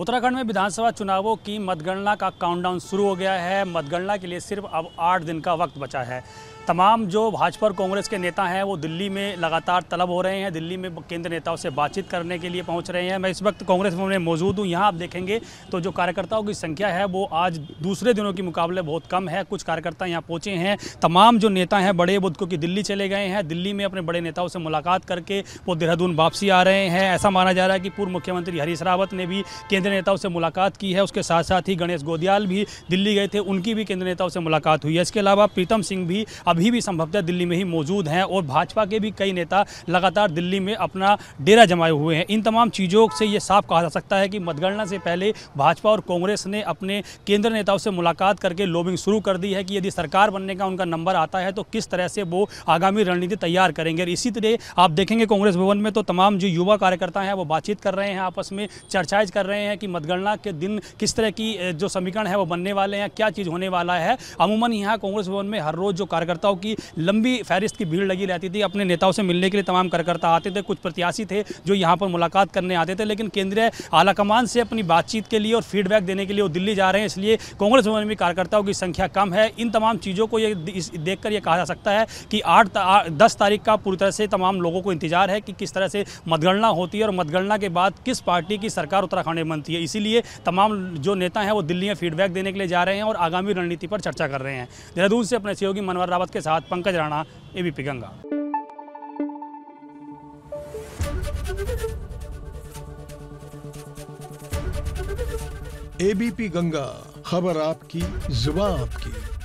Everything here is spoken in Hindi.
उत्तराखंड में विधानसभा चुनावों की मतगणना का काउंटडाउन शुरू हो गया है मतगणना के लिए सिर्फ अब आठ दिन का वक्त बचा है तमाम जो भाजपा और कांग्रेस के नेता हैं वो दिल्ली में लगातार तलब हो रहे हैं दिल्ली में केंद्र नेताओं से बातचीत करने के लिए पहुंच रहे हैं मैं इस वक्त कांग्रेस में मौजूद हूं यहां आप देखेंगे तो जो कार्यकर्ताओं की संख्या है वो आज दूसरे दिनों के मुकाबले बहुत कम है कुछ कार्यकर्ता यहाँ पहुँचे हैं तमाम जो नेता हैं बड़े बुद्ध क्योंकि दिल्ली चले गए हैं दिल्ली में अपने बड़े नेताओं से मुलाकात करके वो देहरादून वापसी आ रहे हैं ऐसा माना जा रहा है कि पूर्व मुख्यमंत्री हरीश रावत ने भी केंद्रीय नेताओं से मुलाकात की है उसके साथ साथ ही गणेश गोदियाल भी दिल्ली गए थे उनकी भी केंद्रीय नेताओं से मुलाकात हुई है इसके अलावा प्रीतम सिंह भी अभी भी संभवतः दिल्ली में ही मौजूद हैं और भाजपा के भी कई नेता लगातार दिल्ली में अपना डेरा जमाए हुए हैं इन तमाम चीज़ों से ये साफ कहा जा सकता है कि मतगणना से पहले भाजपा और कांग्रेस ने अपने केंद्र नेताओं से मुलाकात करके लोबिंग शुरू कर दी है कि यदि सरकार बनने का उनका नंबर आता है तो किस तरह से वो आगामी रणनीति तैयार करेंगे और इसी तरह आप देखेंगे कांग्रेस भवन में तो तमाम जो युवा कार्यकर्ता हैं वो बातचीत कर रहे हैं आपस में चर्चाएं कर रहे हैं कि मतगणना के दिन किस तरह की जो समीकरण है वो बनने वाले हैं क्या चीज़ होने वाला है अमूमन यहाँ कांग्रेस भवन में हर रोज़ जो कार्यकर्ता कार्यकर्ताओं की लंबी फहरिस्त की भीड़ लगी रहती थी अपने नेताओं से मिलने के लिए तमाम कार्यकर्ता आते थे कुछ प्रत्याशी थे जो यहाँ पर मुलाकात करने आते थे लेकिन केंद्रीय आलाकमान से अपनी बातचीत के लिए और फीडबैक देने के लिए वो दिल्ली जा रहे हैं इसलिए कांग्रेस भवन में कार्यकर्ताओं की संख्या कम है इन तमाम चीज़ों को ये देख कर कहा जा सकता है कि आठ दस तारीख का पूरी तरह से तमाम लोगों को इंतजार है कि किस तरह से मतगणना होती है और मतगणना के बाद किस पार्टी की सरकार उत्तराखंड में बनती है इसीलिए तमाम जो नेता हैं वो दिल्ली में फीडबैक देने के लिए जा रहे हैं और आगामी रणनीति पर चर्चा कर रहे हैं देहरादून से अपने सहयोगी मनवर रावत के साथ पंकज राणा एबीपी गंगा एबीपी गंगा खबर आपकी जुबा आपकी